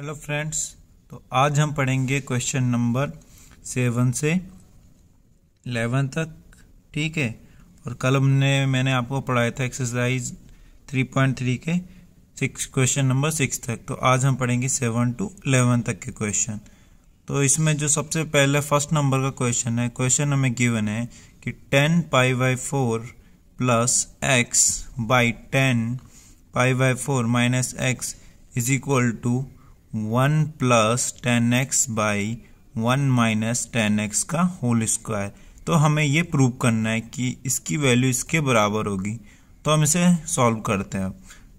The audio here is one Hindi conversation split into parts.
हेलो फ्रेंड्स तो आज हम पढ़ेंगे क्वेश्चन नंबर सेवन से इलेवन तक ठीक है और कल हमने मैंने आपको पढ़ाया था एक्सरसाइज थ्री पॉइंट थ्री के सिक्स क्वेश्चन नंबर सिक्स तक तो आज हम पढ़ेंगे सेवन टू इलेवन तक के क्वेश्चन तो इसमें जो सबसे पहले फर्स्ट नंबर का क्वेश्चन है क्वेश्चन हमें गिवन है कि tan pi by four plus x by tan pi by four minus x is equal to one plus tan x by one minus tan x का होल स्क्वायर तो हमें ये प्रूव करना है कि इसकी वैल्यू इसके बराबर होगी तो हम इसे सॉल्व करते हैं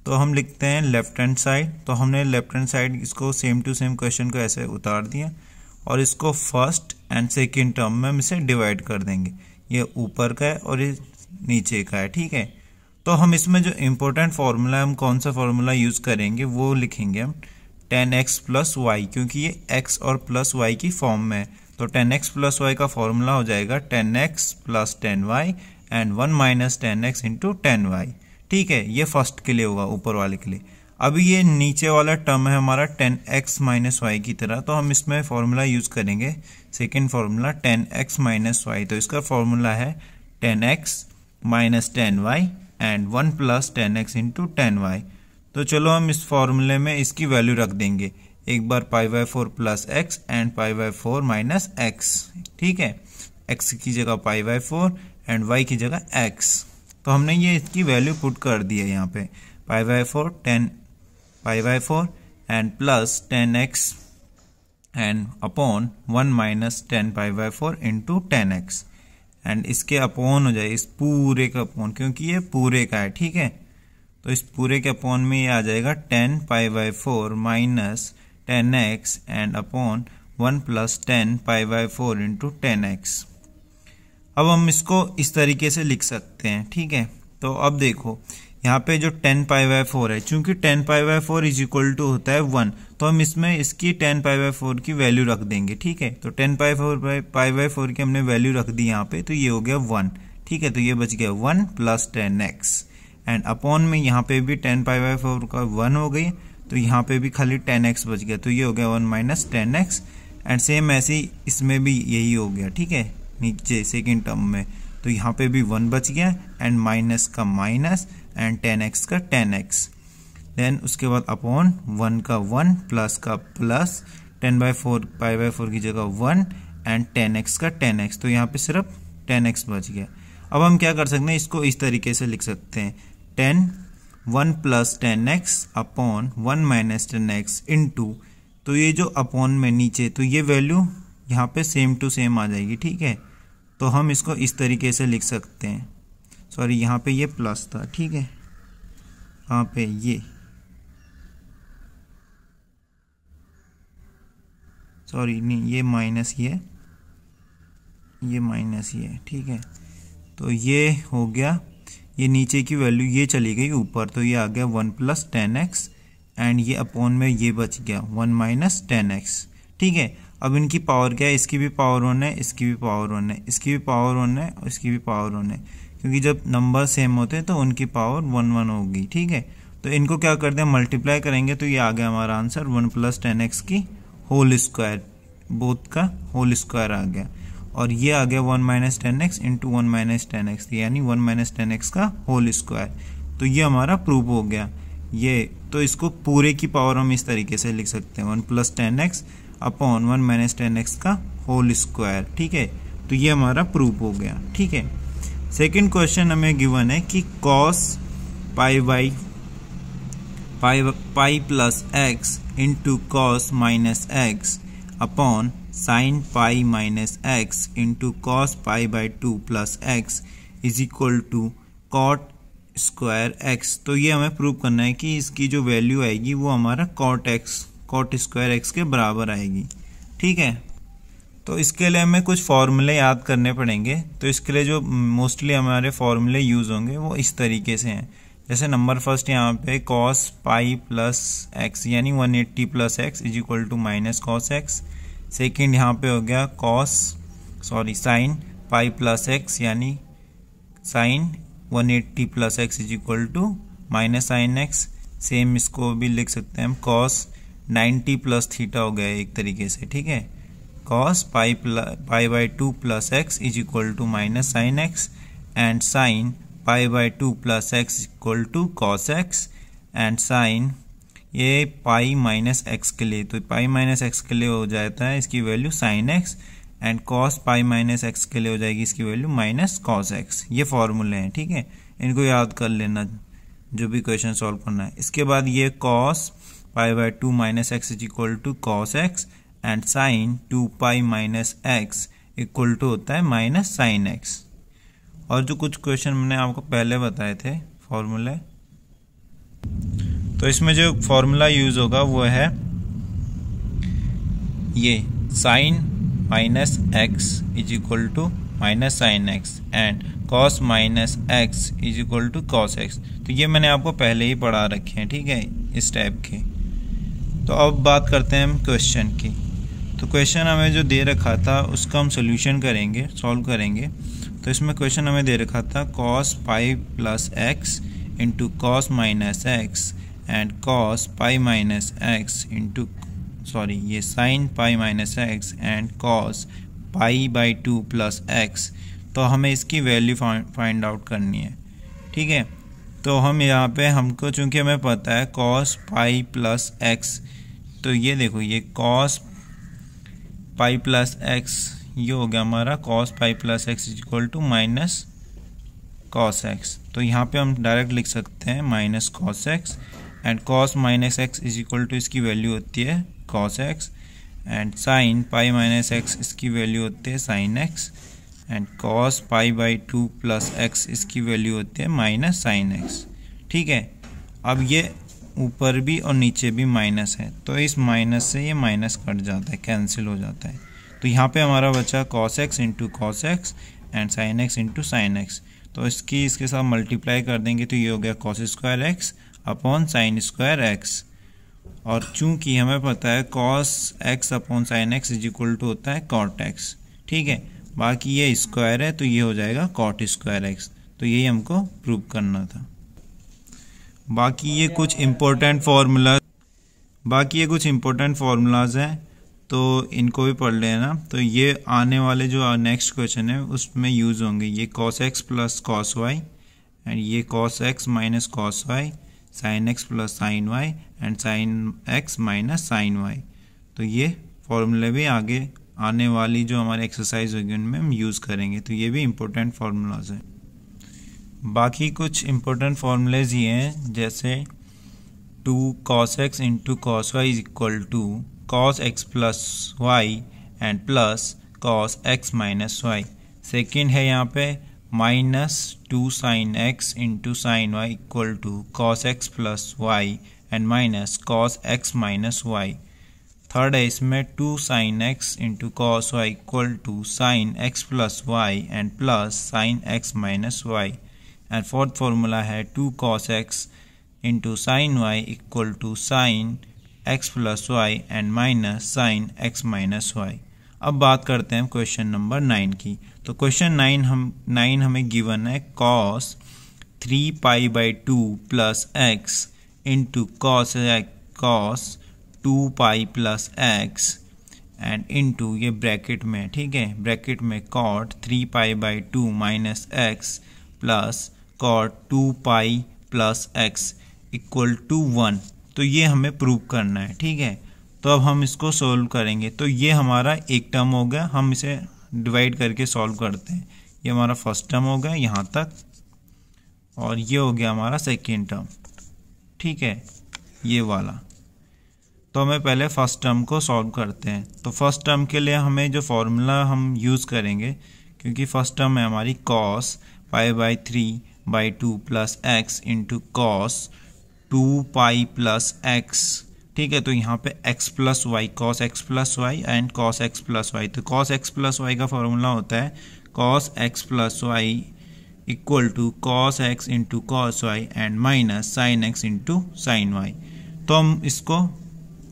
तो हम लिखते हैं लेफ्ट हैंड साइड तो हमने लेफ्ट हैंड साइड इसको सेम टू सेम क्वेश्चन को ऐसे उतार दिया और इसको फर्स्ट एंड सेकेंड टर्म में हम इसे डिवाइड कर देंगे ये ऊपर का है और ये नीचे का है ठीक है तो हम इसमें जो इम्पोर्टेंट फार्मूला है हम कौन सा फार्मूला यूज़ करेंगे वो लिखेंगे हम टेन एक्स प्लस वाई क्योंकि ये एक्स और प्लस वाई की फॉर्म में है तो टेन एक्स प्लस वाई का फॉर्मूला हो जाएगा tan x plus tan y and one minus tan x into tan y ठीक है ये फर्स्ट के लिए होगा ऊपर वाले के लिए अब ये नीचे वाला टर्म है हमारा टेन एक्स माइनस वाई की तरह तो हम इसमें फॉर्मूला यूज़ करेंगे second formula tan x minus y तो इसका फॉर्मूला है tan x minus tan y and one plus tan x into tan y तो चलो हम इस फॉर्मूले में इसकी वैल्यू रख देंगे एक बार pi by four plus x and pi by four minus x ठीक है एक्स की जगह pi by four and y की जगह एक्स तो हमने ये इसकी वैल्यू पुट कर दी है यहाँ पे pi by four tan pi by four and plus tan x and upon one minus tan pi by four into tan x and इसके अपॉन हो जाए इस पूरे का अपॉन क्योंकि ये पूरे का है ठीक है तो इस पूरे के अपॉन में ये आ जाएगा tan pi by four minus tan x and upon one plus tan pi by four into tan x अब हम इसको इस तरीके से लिख सकते हैं ठीक है तो अब देखो यहाँ पे जो टेन पाई बाय फोर है चूंकि tan pi by four is equal to होता है वन तो हम इसमें इसकी टेन पाई बाय फोर की वैल्यू रख देंगे ठीक है तो tan pi four pi by four की हमने वैल्यू रख दी यहाँ पे तो ये हो गया वन ठीक है तो ये बच गया one plus tan x and upon में यहाँ पे भी टेन पाई बाई फोर का वन हो गई तो यहाँ पे भी खाली टेन एक्स बच गया तो ये हो गया one minus tan x and same ऐसे इसमें भी यही हो गया ठीक है नीचे सेकेंड टर्म में तो यहाँ पे भी वन बच गया एंड माइनस का माइनस एंड टेन एक्स का टेन एक्स देन उसके बाद अपॉन वन का वन प्लस का plus tan by four pi by four की जगह वन एंड टेन एक्स का टेन एक्स तो यहाँ पे सिर्फ टेन एक्स बच गया अब हम क्या कर सकते हैं इसको इस तरीके से लिख सकते हैं tan one plus tan x upon one minus tan x into तो ये जो अपॉन में नीचे तो ये वैल्यू यहाँ पे सेम टू सेम आ जाएगी ठीक है तो हम इसको इस तरीके से लिख सकते हैं सॉरी यहाँ पे ये प्लस था ठीक है यहाँ पे ये सॉरी नहीं ये माइनस ये ये माइनस ये ठीक है तो ये हो गया ये नीचे की वैल्यू ये चली गई ऊपर तो ये आ गया one plus tan x and ये अपॉन में ये बच गया वन माइनस टेन एक्स ठीक है अब इनकी पावर क्या है इसकी भी पावर वन है इसकी भी पावर वन है इसकी भी पावर वन है और इसकी भी पावर वन है क्योंकि जब नंबर सेम होते हैं तो उनकी पावर वन वन होगी ठीक है तो इनको क्या करते हैं मल्टीप्लाई करेंगे तो ये आ गया हमारा answer one plus tan x की होल स्क्वायर बोथ का होल स्क्वायर आ गया और ये आ गया one minus tan x into one minus tan x यानी वन माइनस टेन एक्स का होल स्क्वायर तो ये हमारा प्रूव हो गया ये तो इसको पूरे की पावर हम इस तरीके से लिख सकते हैं one plus tan x upon one minus tan x का होल स्क्वायर ठीक है तो ये हमारा प्रूफ हो गया ठीक है सेकेंड क्वेश्चन हमें गिवन है कि cos pi by pi pi plus x into cos minus x upon sine pi minus x into cos pi by two plus x is equal to cot square x तो ये हमें प्रूव करना है कि इसकी जो वैल्यू आएगी वो हमारा cot x cot square x के बराबर आएगी ठीक है तो इसके लिए हमें कुछ फॉर्मूले याद करने पड़ेंगे तो इसके लिए जो मोस्टली हमारे फॉर्मूले यूज़ होंगे वो इस तरीके से हैं जैसे नंबर फर्स्ट यहाँ पे कॉस पाई प्लस एक्स यानी 180 eighty plus x is equal to minus cos x second यहाँ पे हो गया cos sorry sine pi plus x यानी sine 180 eighty plus x is equal to minus sine x same इसको भी लिख सकते हैं हम कॉस 90 प्लस थीटा हो गया एक तरीके से ठीक है cos pi plus pi by two plus x is equal to minus sine x and sine pi by two plus x equal to cos x and sine ये पाई माइनस एक्स के लिए तो पाई माइनस एक्स के लिए हो जाता है इसकी value sine x and cos pi minus x के लिए हो जाएगी इसकी वैल्यू माइनस कॉस एक्स ये फॉर्मूले हैं ठीक है इनको याद कर लेना जो भी क्वेश्चन सॉल्व करना है इसके बाद ये cos pi by two minus x is equal to cos x and sine two pi minus x equal to होता है माइनस साइन एक्स और जो कुछ क्वेश्चन मैंने आपको पहले बताए थे फॉर्मूले तो इसमें जो फॉर्मूला यूज़ होगा वो है ये sine minus x is equal to minus sine x and cos minus x is equal to cos x तो ये मैंने आपको पहले ही पढ़ा रखे हैं ठीक है इस टाइप के तो अब बात करते हैं हम क्वेश्चन की तो क्वेश्चन हमें जो दे रखा था उसका हम सोल्यूशन करेंगे सॉल्व करेंगे तो इसमें क्वेश्चन हमें दे रखा था cos five plus x into cos minus x and cos pi minus x into sorry ये sine pi minus x and cos pi by two plus x तो हमें इसकी वैल्यू फाइंड आउट करनी है ठीक है तो हम यहाँ पे हमको चूंकि हमें पता है कॉस पाई प्लस एक्स तो ये देखो ये कॉस पाई प्लस एक्स ये हो गया हमारा cos pi plus x is equal to minus cos x तो यहाँ पे हम डायरेक्ट लिख सकते हैं minus cos x and cos minus x is equal to इसकी वैल्यू होती है cos x and sine pi minus x इसकी वैल्यू होती है sine x and cos pi by two plus x इसकी वैल्यू होती है माइनस साइन एक्स ठीक है अब ये ऊपर भी और नीचे भी माइनस है तो इस माइनस से ये माइनस कट जाता है कैंसिल हो जाता है तो यहाँ पे हमारा बचा cos x into cos x and sine x into sine x तो इसकी इसके साथ मल्टीप्लाई कर देंगे तो ये हो गया cos square x upon sine square x और चूंकि हमें पता है cos x upon sine x is equal to होता है कॉट एक्स ठीक है बाकी ये स्क्वायर है तो ये हो जाएगा कॉट स्क्वायर एक्स तो यही हमको प्रूव करना था बाकी ये कुछ इम्पोर्टेंट फार्मूला बाकी ये कुछ इम्पोर्टेंट फार्मूलाज हैं तो इनको भी पढ़ लेना तो ये आने वाले जो नेक्स्ट क्वेश्चन है उसमें यूज़ होंगे ये cos x plus cos y and ये cos x minus cos y sine x plus sine y and sine x minus sine y तो ये फॉर्मूले भी आगे आने वाली जो हमारी एक्सरसाइज होगी उनमें हम यूज़ करेंगे तो ये भी इम्पोर्टेंट फार्मूलाज हैं बाकी कुछ इम्पोर्टेंट फार्मूलेज ये हैं जैसे two cos x into cos y is equal to cos x plus y and plus cos x minus y second है यहाँ पे minus 2 sine x into sine y equal to cos x plus y and minus cos x minus y. Third is estimate 2 sine x into cos y equal to sine x plus y and plus sine x minus y. And fourth formula had 2 cos x into sine y equal to sine x plus y and minus sine x minus y. अब बात करते हैं क्वेश्चन नंबर नाइन की तो क्वेश्चन नाइन हम नाइन हमें गिवन है cos three pi by two plus x into cos cos two pi plus x and into ये ब्रैकेट में ठीक है ब्रैकेट में cot three pi by two minus x plus cot two pi plus x equal to one तो ये हमें प्रूव करना है ठीक है तो अब हम इसको सॉल्व करेंगे तो ये हमारा एक टर्म हो गया हम इसे डिवाइड करके सॉल्व करते हैं ये हमारा फर्स्ट टर्म हो गया यहाँ तक और ये हो गया हमारा सेकेंड टर्म ठीक है ये वाला तो हमें पहले फर्स्ट टर्म को सॉल्व करते हैं तो फर्स्ट टर्म के लिए हमें जो फार्मूला हम यूज़ करेंगे क्योंकि फर्स्ट टर्म है हमारी cos pi by three by two plus x into cos two pi plus x ठीक है तो यहाँ पे x plus y cos x plus y and cos x plus y तो कॉस एक्स प्लस वाई का फॉर्मूला होता है cos x plus y equal to cos x into cos y and minus sine x into sine y तो हम इसको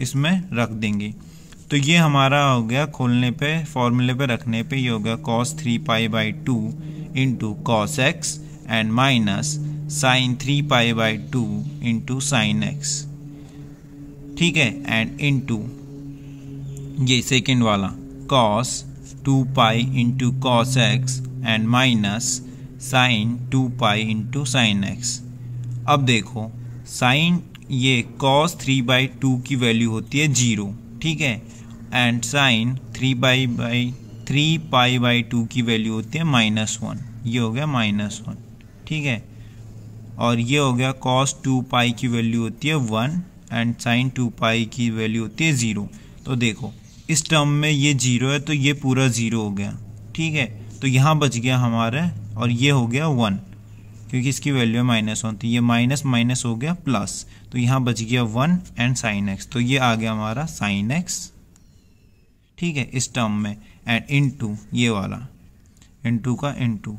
इसमें रख देंगे तो ये हमारा हो गया खोलने पे फॉर्मूले पे रखने पे ये हो गया cos three pi by two into cos x and minus sine three pi by two into sine x ठीक है एंड इन टू ये सेकेंड वाला cos two pi into cos x and minus sine two pi into sine x अब देखो साइन ये कॉस थ्री बाई टू की वैल्यू होती है जीरो ठीक है and sine three by by three pi by two की वैल्यू होती है माइनस वन ये हो गया माइनस वन ठीक है और ये हो गया कॉस टू पाई की वैल्यू होती है one and sine two pi की वैल्यू होती है ज़ीरो तो देखो इस टर्म में ये जीरो है तो ये पूरा ज़ीरो हो गया ठीक है तो यहाँ बच गया हमारा और ये हो गया वन क्योंकि इसकी वैल्यू माइनस वन थी ये माइनस माइनस हो गया प्लस तो यहाँ बच गया वन एंड साइन एक्स तो ये आ गया हमारा साइन एक्स ठीक है इस टर्म में एंड इन टू ये वाला इन टू का इन टू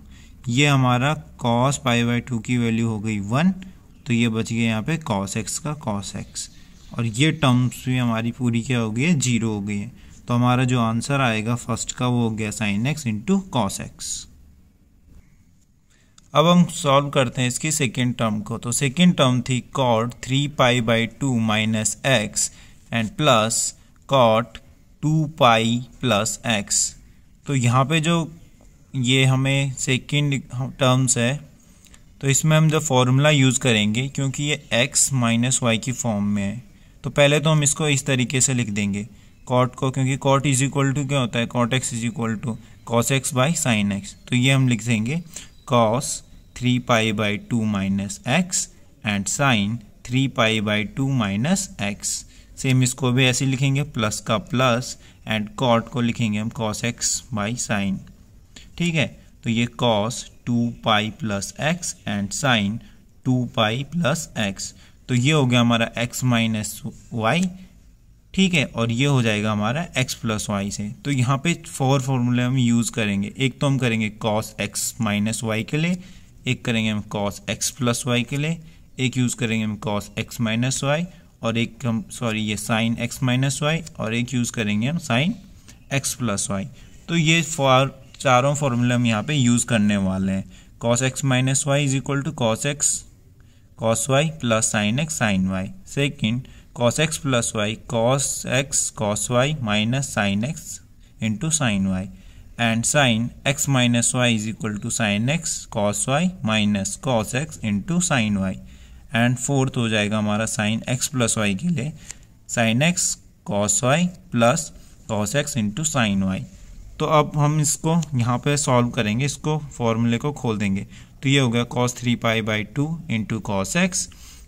ये हमारा कॉस पाई बाई टू की वैल्यू हो गई वन तो ये बच गया यहाँ पे कॉस एक्स का कॉस एक्स और ये टर्म्स भी हमारी पूरी क्या हो गई है जीरो हो गई है तो हमारा जो आंसर आएगा फर्स्ट का वो हो गया sine x into cos x अब हम सॉल्व करते हैं इसकी सेकेंड टर्म को तो सेकेंड टर्म थी cot three pi by two minus x and plus cot two pi plus x तो यहाँ पे जो ये हमें सेकेंड टर्म्स है तो इसमें हम जो फार्मूला यूज़ करेंगे क्योंकि ये x माइनस वाई की फॉर्म में है तो पहले तो हम इसको इस तरीके से लिख देंगे कॉट को क्योंकि कॉट इज इक्वल टू क्या होता है cot x is equal to cos x by sine x तो ये हम लिख देंगे cos three pi by two minus x and sine three pi by two minus x same इसको भी ऐसे लिखेंगे प्लस का प्लस एंड कॉट को लिखेंगे हम कॉस एक्स बाई साइन ठीक है तो ये cos two pi plus x and sine two pi plus x तो ये हो गया हमारा एक्स माइनस वाई ठीक है और ये हो जाएगा हमारा एक्स प्लस वाई से तो यहाँ पे फोर फॉर्मूले हम यूज़ करेंगे एक तो हम करेंगे कॉस एक्स माइनस वाई के लिए एक करेंगे हम कॉस एक्स प्लस वाई के लिए एक यूज़ करेंगे हम कॉस एक्स माइनस वाई और एक हम सॉरी ये साइन एक्स माइनस वाई और एक यूज़ करेंगे हम साइन एक्स प्लस वाई तो ये फॉर चारों फॉर्मूले हम यहाँ पे यूज़ करने वाले हैं cos x minus y is equal to cos x cos y plus sine x sine y second cos x plus y cos x cos y minus sine x into sine y and sine x minus y is equal to sine x cos y minus cos x into sine y and fourth हो जाएगा हमारा साइन एक्स प्लस वाई के लिए sine x cos y plus cos x into sine y तो अब हम इसको यहाँ पे सॉल्व करेंगे इसको फॉर्मूले को खोल देंगे तो ये हो गया cos three pi by two into cos x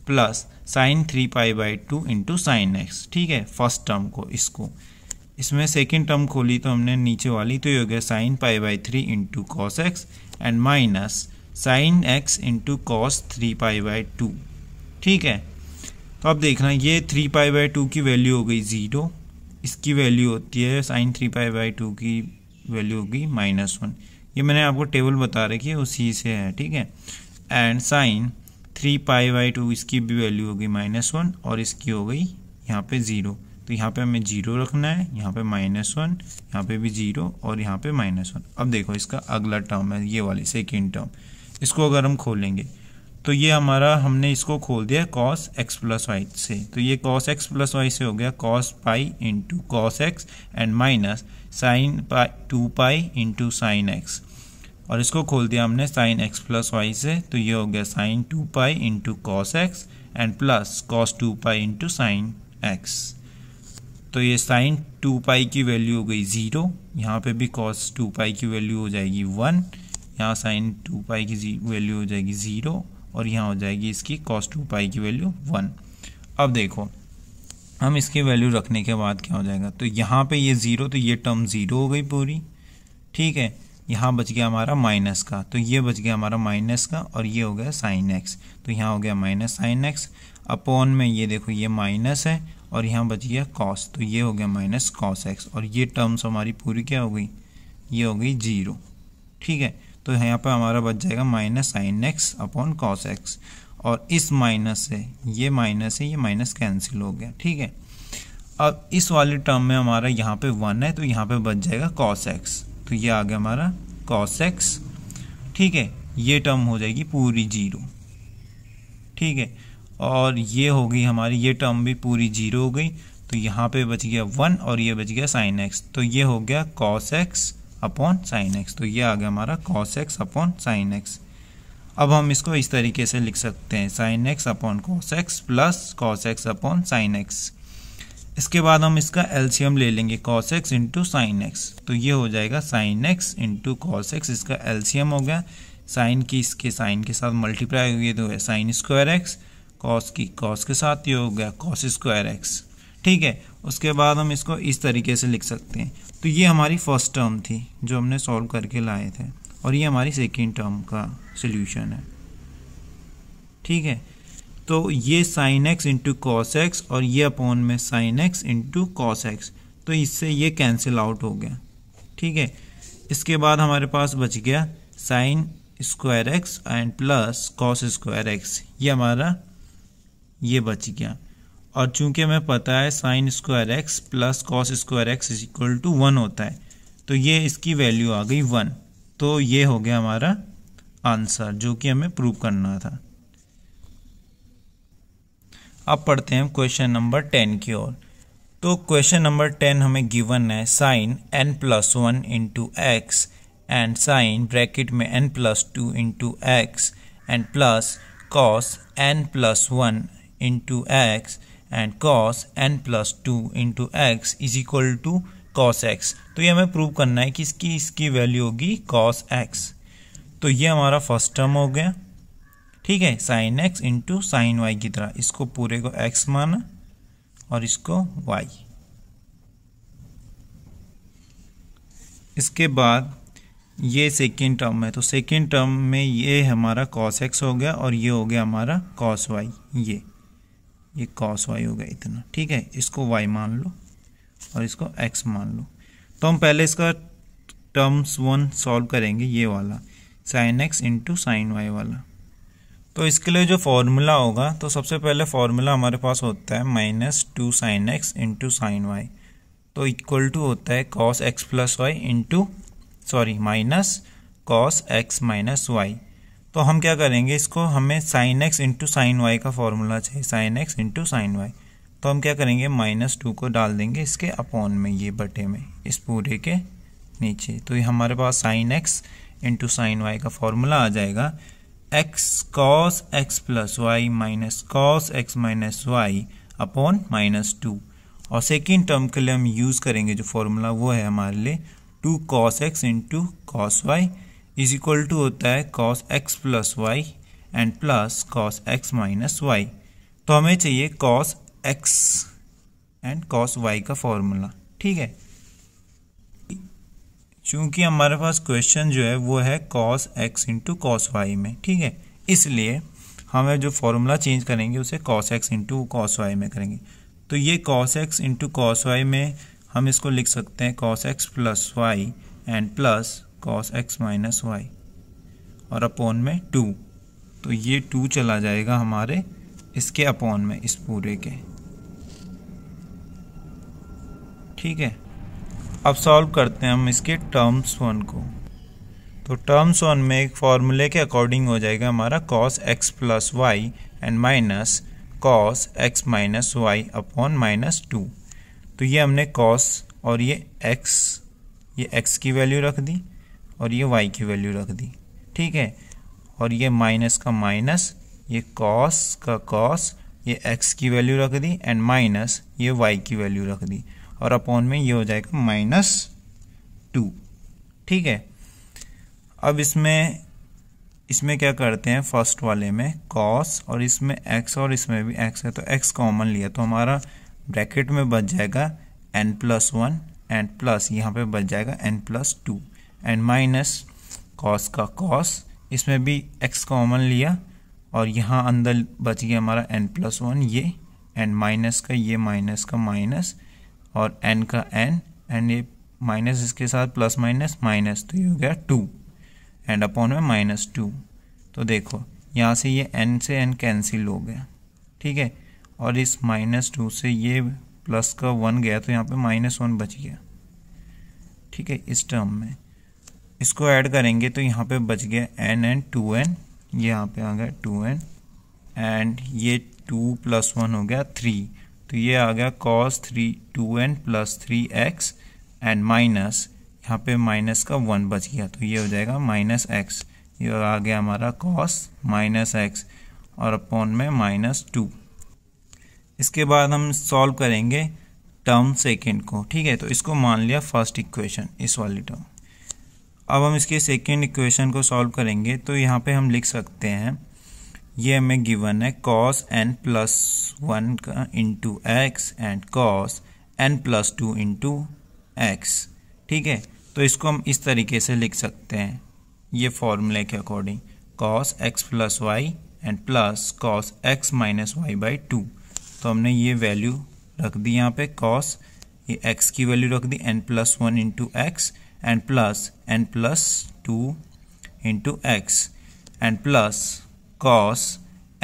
plus sine three pi by two into sine x ठीक है फर्स्ट टर्म को इसको इसमें सेकेंड टर्म खोली तो हमने नीचे वाली तो ये हो गया sine pi by three into cos x and minus sine x into cos three pi by two ठीक है तो अब देखना ये थ्री पाई बाई टू की वैल्यू हो गई ज़ीरो इसकी वैल्यू होती है sine three pi by two की वैल्यू होगी माइनस वन ये मैंने आपको टेबल बता रखी है उसी से है ठीक है and sine three pi by two इसकी भी वैल्यू होगी माइनस वन और इसकी हो गई यहाँ पे ज़ीरो तो यहाँ पे हमें जीरो रखना है यहाँ पे माइनस वन यहाँ पे भी जीरो और यहाँ पे माइनस वन अब देखो इसका अगला टर्म है ये वाली सेकेंड टर्म इसको अगर हम खोलेंगे तो ये हमारा हमने इसको खोल दिया कॉस एक्स प्लस वाई से तो ये कॉस एक्स प्लस वाई से हो गया cos pi into cos x and minus sine pi two pi into sine x और इसको खोल दिया हमने साइन एक्स प्लस वाई से तो ये हो गया sine two pi into cos x and plus cos two pi into sine x तो ये साइन टू पाई की वैल्यू हो गई ज़ीरो यहाँ पे भी कॉस टू पाई की वैल्यू हो जाएगी वन यहाँ साइन टू पाई की वैल्यू हो जाएगी ज़ीरो और यहाँ हो जाएगी इसकी कॉस टू पाई की वैल्यू वन अब देखो हम इसकी वैल्यू रखने के बाद क्या हो जाएगा तो यहाँ पे ये ज़ीरो तो ये टर्म ज़ीरो हो गई पूरी ठीक है यहाँ बच गया हमारा माइनस का तो ये बच गया हमारा माइनस का और ये हो गया साइन एक्स तो यहाँ हो गया माइनस साइन एक्स अपॉन में ये देखो ये माइनस है और यहाँ बच गया कॉस तो ये हो गया माइनस कॉस एक्स और ये टर्म्स हमारी पूरी क्या हो गई ये हो गई जीरो ठीक है तो यहाँ पर हमारा बच जाएगा minus sine x upon cos x और इस माइनस से ये माइनस है ये माइनस कैंसिल हो गया ठीक है अब इस वाले टर्म में हमारा यहाँ पे वन है तो यहाँ पे बच जाएगा कॉस एक्स तो ये आ गया हमारा कॉस एक्स ठीक है ये टर्म हो जाएगी पूरी जीरो ठीक है और ये हो गई हमारी ये टर्म भी पूरी जीरो हो गई तो यहाँ पे बच गया वन और ये बच गया साइन एक्स तो ये हो गया cos x upon sine x तो ये आ गया हमारा cos x upon sine x अब हम इसको इस तरीके से लिख सकते हैं sine x upon cos x plus cos x upon sine x इसके बाद हम इसका एल्शियम ले लेंगे cos x into sine x तो ये हो जाएगा sine x into cos x इसका एल्शियम हो गया साइन की इसके साइन के साथ मल्टीप्लाई हुई तो है साइन स्क्वायर एक्स कॉस की कॉस के साथ ये हो गया कॉस स्क्वायर एक्स ठीक है उसके बाद हम इसको इस तरीके से लिख सकते हैं तो ये हमारी फर्स्ट टर्म थी जो हमने सॉल्व करके लाए थे और ये हमारी सेकेंड टर्म का सोल्यूशन है ठीक है तो ये sine x into cos x और ये अपॉन में sine x into cos x तो इससे ये कैंसिल आउट हो गया ठीक है इसके बाद हमारे पास बच गया sine square x and plus cos square x ये हमारा ये बच गया और चूंकि हमें पता है sine square x plus cos square x is equal to one होता है तो ये इसकी वैल्यू आ गई वन तो ये हो गया हमारा आंसर जो कि हमें प्रूव करना था अब पढ़ते हैं क्वेश्चन नंबर टेन की ओर तो क्वेश्चन नंबर टेन हमें गिवन है sine n plus one into x and sine bracket में n plus two into x and plus cos n plus one into x and cos n plus two into x is equal to cos x तो ये हमें प्रूव करना है कि इसकी इसकी वैल्यू होगी कॉस एक्स तो ये हमारा फर्स्ट टर्म हो गया ठीक है sine x into sine y की तरह इसको पूरे को एक्स माना और इसको वाई इसके बाद ये सेकेंड टर्म है तो सेकेंड टर्म में ये हमारा कॉस एक्स हो गया और ये हो गया हमारा कॉस वाई ये ये कॉस वाई हो गया इतना ठीक है इसको वाई मान लो और इसको एक्स मान लो तो हम पहले इसका टर्म्स वन सॉल्व करेंगे ये वाला sine x into sine y वाला तो इसके लिए जो फॉर्मूला होगा तो सबसे पहले फॉर्मूला हमारे पास होता है minus two sine x into sine y तो इक्वल टू होता है cos x plus y into sorry minus cos x minus y तो हम क्या करेंगे इसको हमें sine x into sine y का फॉर्मूला चाहिए sine x into sine y तो हम क्या करेंगे माइनस टू को डाल देंगे इसके अपॉन में ये बटे में इस पूरे के नीचे तो ये हमारे पास sine x into sine y का फॉर्मूला आ जाएगा x cos x plus y minus cos x minus y upon minus two और सेकेंड टर्म के लिए हम यूज़ करेंगे जो फॉर्मूला वो है हमारे लिए two cos x into cos y is equal to होता है cos x plus y and plus cos x minus y तो हमें चाहिए cos x and cos y का फॉर्मूला ठीक है चूँकि हमारे पास क्वेश्चन जो है वो है cos x into cos y में ठीक है इसलिए हमें जो फॉर्मूला चेंज करेंगे उसे cos x into cos y में करेंगे तो ये cos x into cos y में हम इसको लिख सकते हैं cos x plus y and plus cos x minus y और अपॉन में टू तो ये टू चला जाएगा हमारे इसके अपॉन में इस पूरे के ठीक है अब सॉल्व करते हैं हम इसके टर्म्स वन को तो टर्म्स वन में एक फार्मूले के अकॉर्डिंग हो जाएगा हमारा cos x plus y and minus cos x minus y upon minus two तो ये हमने कॉस और ये एक्स ये एक्स की वैल्यू रख दी और ये वाई की वैल्यू रख दी ठीक है और ये माइनस का माइनस ये कॉस का कॉस ये एक्स की वैल्यू रख दी एंड माइनस ये वाई की वैल्यू रख दी और अपॉन में ये हो जाएगा माइनस टू ठीक है अब इसमें इसमें क्या करते हैं फर्स्ट वाले में कॉस और इसमें एक्स और इसमें भी एक्स है तो एक्स कॉमन लिया तो हमारा ब्रैकेट में बच जाएगा n plus one n plus यहाँ पे बच जाएगा n plus two and minus cos का कॉस इसमें भी एक्स कॉमन लिया और यहाँ अंदर बच गया हमारा एन प्लस वन ये एंड माइनस का ये माइनस का माइनस और एन का एन एंड ये माइनस इसके साथ प्लस माइनस माइनस तो ये हो गया टू एंड अपॉन में माइनस टू तो देखो यहाँ से ये एन से एन कैंसिल हो गया ठीक है और इस माइनस टू से ये प्लस का वन गया तो यहाँ पे माइनस वन बच गया ठीक है इस टर्म में इसको ऐड करेंगे तो यहाँ पे बच गया एन एन टू एन ये यहाँ पे आ गया टू एन एंड ये टू प्लस वन हो गया थ्री तो ये आ गया cos three two n plus three x and minus यहाँ पे माइनस का वन बच गया तो ये हो जाएगा माइनस एक्स ये आ गया हमारा कॉस माइनस एक्स और अपॉन में माइनस टू इसके बाद हम सॉल्व करेंगे टर्म सेकेंड को ठीक है तो इसको मान लिया फर्स्ट इक्वेशन इस वाली टर्म अब हम इसके सेकेंड इक्वेशन को सॉल्व करेंगे तो यहाँ पे हम लिख सकते हैं ये हमें गिवन है कॉस एन प्लस वन का into x and cos n plus two into x ठीक है तो इसको हम इस तरीके से लिख सकते हैं ये फॉर्मूले के according cos x plus y and plus cos x minus y by two तो हमने ये वैल्यू रख दी यहाँ पे कॉस ये एक्स की वैल्यू रख दी n plus one into x and plus n plus two into x and plus cos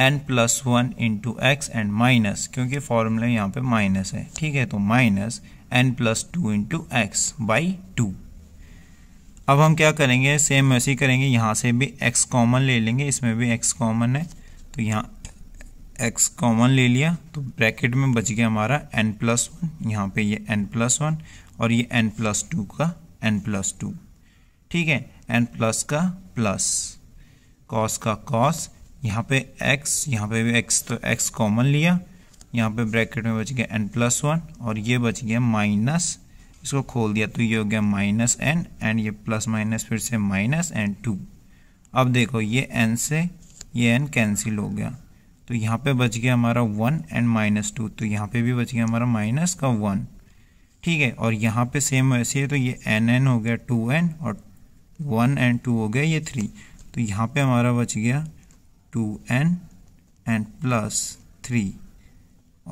n plus one into x and minus क्योंकि फॉर्मूला यहाँ पे माइनस है ठीक है तो minus n plus two into x by two अब हम क्या करेंगे सेम वैसे ही करेंगे यहाँ से भी एक्स कॉमन ले लेंगे इसमें भी एक्स कॉमन है तो यहाँ एक्स कॉमन ले लिया तो ब्रैकेट में बच गया हमारा एन प्लस वन यहाँ पर ये एन प्लस वन और ये एन प्लस टू का एन प्लस टू ठीक है एन प्लस का प्लस कॉस का कॉस यहाँ पे x यहाँ पे भी x तो x कॉमन लिया यहाँ पे ब्रैकेट में बच गया n प्लस वन और ये बच गया माइनस इसको खोल दिया तो ये हो गया माइनस एन एंड ये प्लस माइनस फिर से माइनस एन टू अब देखो ये एन से ये एन कैंसिल हो गया तो यहाँ पे बच गया हमारा वन एंड माइनस टू तो यहाँ पे भी बच गया हमारा माइनस का वन ठीक है और यहाँ पे सेम वैसे है तो ये एन एन हो गया टू एन और वन एंड टू हो गया ये थ्री तो यहाँ पे हमारा बच गया two n and plus three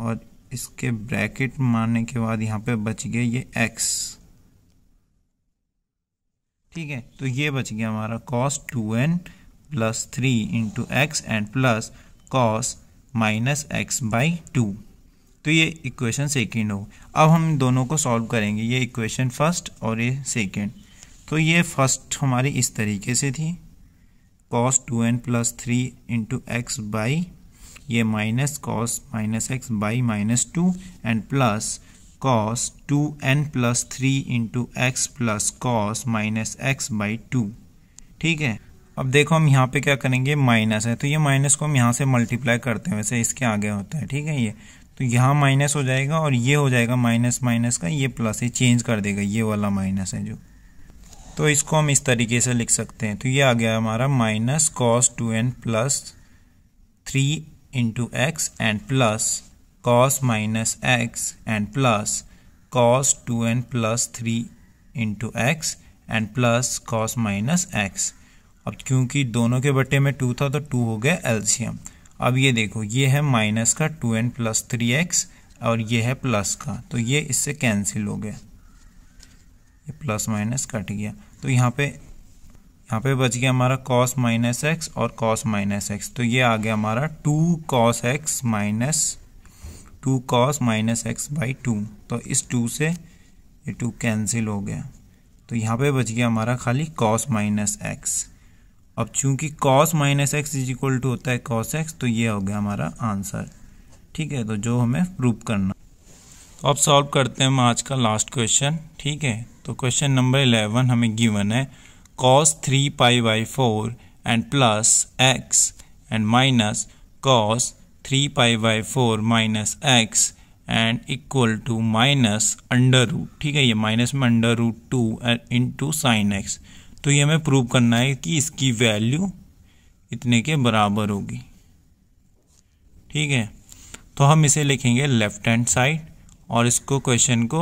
और इसके ब्रैकेट मारने के बाद यहाँ पे बच गया ये एक्स ठीक है तो ये बच गया हमारा cos two n plus three into x and plus cos minus x by two तो ये इक्वेशन सेकेंड हो अब हम दोनों को सॉल्व करेंगे ये इक्वेशन फर्स्ट और ये सेकेंड तो ये फर्स्ट हमारी इस तरीके से थी cos two n plus three into x by ये minus cos minus x by minus two and plus cos two n plus three into x plus cos minus x by two ठीक है अब देखो हम यहाँ पे क्या करेंगे माइनस है तो ये माइनस को हम यहाँ से मल्टीप्लाई करते हैं वैसे इसके आगे होता है ठीक है ये तो यहाँ माइनस हो जाएगा और ये हो जाएगा माइनस माइनस का ये प्लस ये चेंज कर देगा ये वाला माइनस है जो तो इसको हम इस तरीके से लिख सकते हैं तो ये आ गया हमारा minus cos two n plus three into x and plus cos minus x and plus cos two n plus three into x and plus cos minus x अब क्योंकि दोनों के बटे में टू था तो टू हो गया एल्शियम अब ये देखो ये है माइनस का two n plus three x और ये है प्लस का तो ये इससे कैंसिल हो गया ये प्लस माइनस कट गया तो यहाँ पे यहाँ पे बच गया हमारा कॉस माइनस एक्स और कॉस माइनस एक्स तो ये आ गया हमारा two cos x minus two cos minus x by two तो इस टू से ये टू कैंसिल हो गया तो यहाँ पे बच गया हमारा खाली कॉस माइनस एक्स अब चूंकि cos minus x is equal to होता है कॉस एक्स तो ये हो गया हमारा आंसर ठीक है तो जो हमें प्रूव करना तो अब सॉल्व करते हैं हम आज का लास्ट क्वेश्चन ठीक है तो क्वेश्चन नंबर इलेवन हमें गिवन है cos three pi by four and plus x and minus cos three pi by four minus x and equal to minus under root ठीक है ये माइनस में under root two into sine x तो ये हमें प्रूव करना है कि इसकी वैल्यू इतने के बराबर होगी ठीक है तो हम इसे लिखेंगे लेफ्ट हैंड साइड और इसको क्वेश्चन को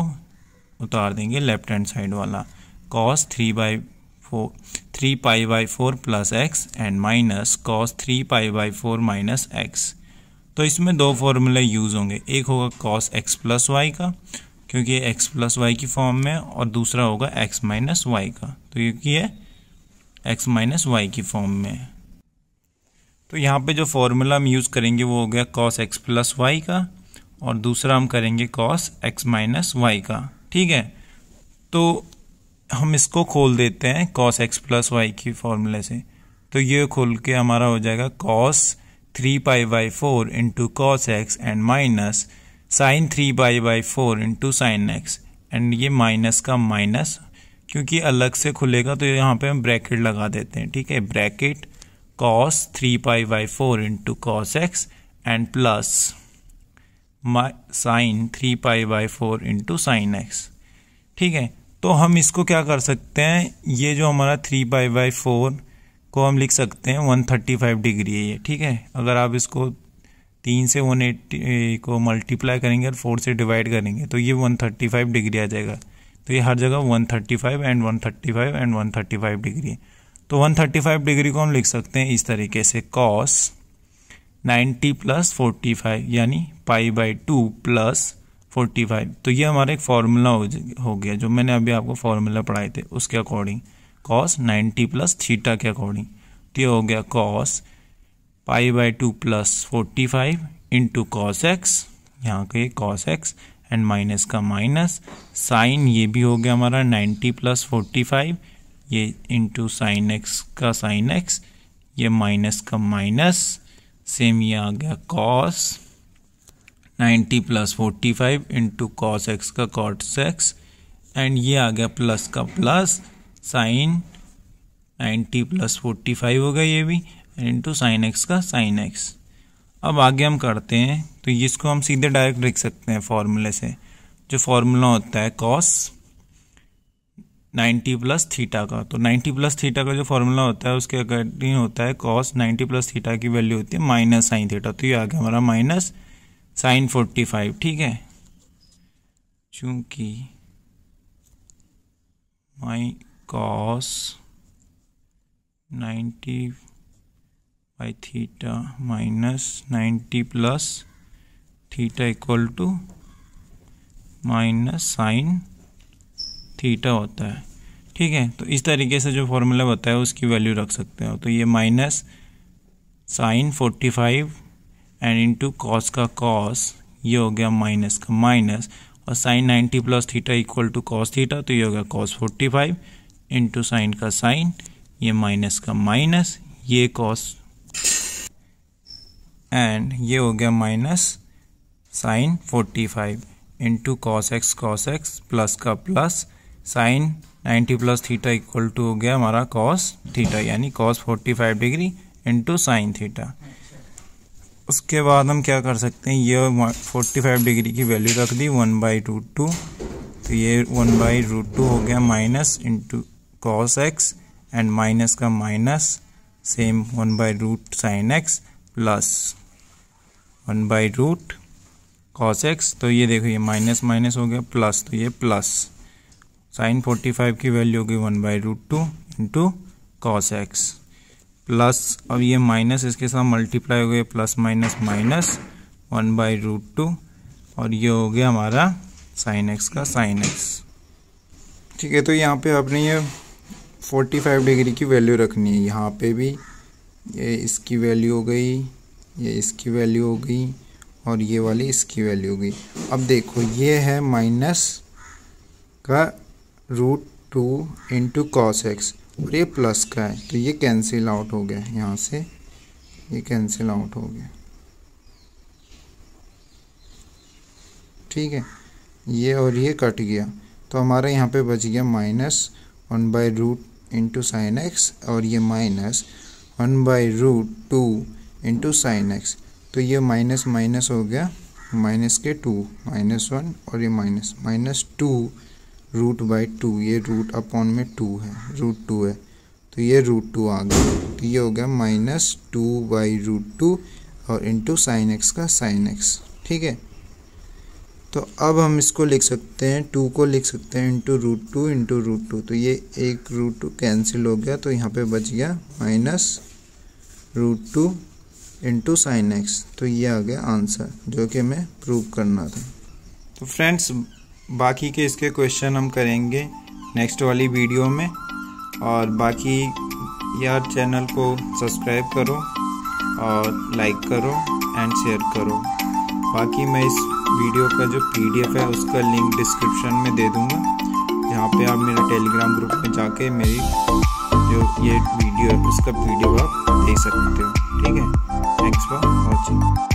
उतार देंगे लेफ्ट हैंड साइड वाला cos three by four three pi by four plus x and minus cos three pi by four minus x तो इसमें दो फॉर्मूले यूज़ होंगे एक होगा कॉस एक्स प्लस वाई का क्योंकि ये एक्स प्लस वाई की फॉर्म में और दूसरा होगा एक्स माइनस वाई का तो क्योंकि ये एक्स माइनस वाई की फॉर्म में है तो यहाँ पे जो फॉर्मूला हम यूज़ करेंगे वो हो गया कॉस एक्स प्लस वाई का और दूसरा हम करेंगे कॉस एक्स माइनस वाई का ठीक है तो हम इसको खोल देते हैं कॉस एक्स प्लस वाई की फॉर्मूले से तो ये खोल के हमारा हो जाएगा cos three pi by four into cos x and minus sine three pi by four into sine x and ये माइनस का माइनस क्योंकि अलग से खुलेगा तो यहाँ पे हम ब्रैकेट लगा देते हैं ठीक है bracket cos three pi by four into cos x and plus sine three pi by four into sine x ठीक है तो हम इसको क्या कर सकते हैं ये जो हमारा थ्री पाई बाई फोर को हम लिख सकते हैं वन थर्टी फाइव डिग्री है ये ठीक है अगर आप इसको तीन से वन एट्टी को मल्टीप्लाई करेंगे और फोर से डिवाइड करेंगे तो ये वन थर्टी फाइव डिग्री आ जाएगा तो ये हर जगह one thirty five and one thirty five and one thirty five degree है तो वन थर्टी फाइव डिग्री को हम लिख सकते हैं इस तरीके से कॉस 90 प्लस 45 यानी पाई बाई टू प्लस 45 तो ये हमारा एक फार्मूला हो, हो गया जो मैंने अभी आपको फार्मूला पढ़ाए थे उसके अकॉर्डिंग कॉस 90 प्लस थीटा के अकॉर्डिंग तो ये हो गया cos pi by two plus forty five into cos x यहाँ के कॉस एक्स एंड माइनस का माइनस साइन ये भी हो गया हमारा 90 प्लस 45 ये इंटू साइन एक्स का साइन एक्स ये माइनस का माइनस सेम ये आ गया cos 90 plus forty five into cos x का कॉस एक्स एंड ये आ गया प्लस का plus sine 90 plus forty five हो गया ये भी एंड इंटू साइन एक्स का साइन एक्स अब आगे हम करते हैं तो इसको हम सीधे डायरेक्ट लिख सकते हैं फॉर्मूले से जो फॉर्मूला होता है कॉस 90 प्लस थीटा का तो 90 प्लस थीटा का जो फॉर्मूला होता है उसके अकॉर्डिंग होता है कॉस 90 प्लस थीटा की वैल्यू होती है माइनस साइन थीटा तो ये आ गया हमारा माइनस साइन 45 ठीक है चूंकि my cos 90 by theta minus 90 plus theta equal to minus sine theta होता है ठीक है तो इस तरीके से जो फॉर्मूला बताया उसकी वैल्यू रख सकते हो तो ये minus sine forty five and into cos का कॉस ये हो गया माइनस का माइनस और sine ninety plus theta equal to cos theta तो ये हो गया cos forty five into sine का साइन ये माइनस का माइनस ये कॉस एंड ये हो गया minus sine forty five into cos x cos x plus का plus sine 90 plus theta equal to हो गया हमारा कॉस थीटा यानी cos 45 degree into sine theta उसके बाद हम क्या कर सकते हैं ये 45 डिग्री की वैल्यू रख दी वन बाई रूट टू तो ये वन बाई रूट टू हो गया minus into cos x and minus का minus same one by root sine x plus one by root cos x तो ये देखो ये माइनस माइनस हो गया प्लस तो ये प्लस साइन फोर्टी फाइव की वैल्यू होगी one by root two into cos x plus अब ये माइनस इसके साथ मल्टीप्लाई हो गए plus minus minus one by root two और ये हो गया हमारा साइन एक्स का साइन एक्स ठीक है तो यहाँ पे आपने ये फोर्टी फाइव डिग्री की वैल्यू रखनी है यहाँ पे भी ये इसकी वैल्यू हो गई ये इसकी वैल्यू हो गई और ये वाली इसकी वैल्यू हो गई अब देखो ये है माइनस का root two into cos x और ये प्लस का है तो ये कैंसिल आउट हो गया यहाँ से ये कैंसिल आउट हो गया ठीक है ये और ये कट गया तो हमारा यहाँ पे बच गया minus one by root into sine x और ये minus one by root two into sine x तो ये माइनस माइनस हो गया माइनस के टू माइनस वन और ये minus minus two root by two ये रूट अपॉन में टू है रूट टू है तो ये रूट टू आ गया तो ये हो गया minus two by root two और इंटू साइन एक्स का साइन एक्स ठीक है तो अब हम इसको लिख सकते हैं टू को लिख सकते हैं into root two into root two तो ये एक रूट टू कैंसिल हो गया तो यहाँ पे बच गया minus root two into sine x तो ये आ गया आंसर जो कि हमें प्रूव करना था तो फ्रेंड्स बाकी के इसके क्वेश्चन हम करेंगे नेक्स्ट वाली वीडियो में और बाकी यार चैनल को सब्सक्राइब करो और लाइक करो एंड शेयर करो बाकी मैं इस वीडियो का जो पीडीएफ है उसका लिंक डिस्क्रिप्शन में दे दूँगा जहाँ पे आप मेरा टेलीग्राम ग्रुप में जाके मेरी जो ये वीडियो है उसका पीडीएफ आप देख सकते हो ठीक है थैंक्स फॉर वॉचिंग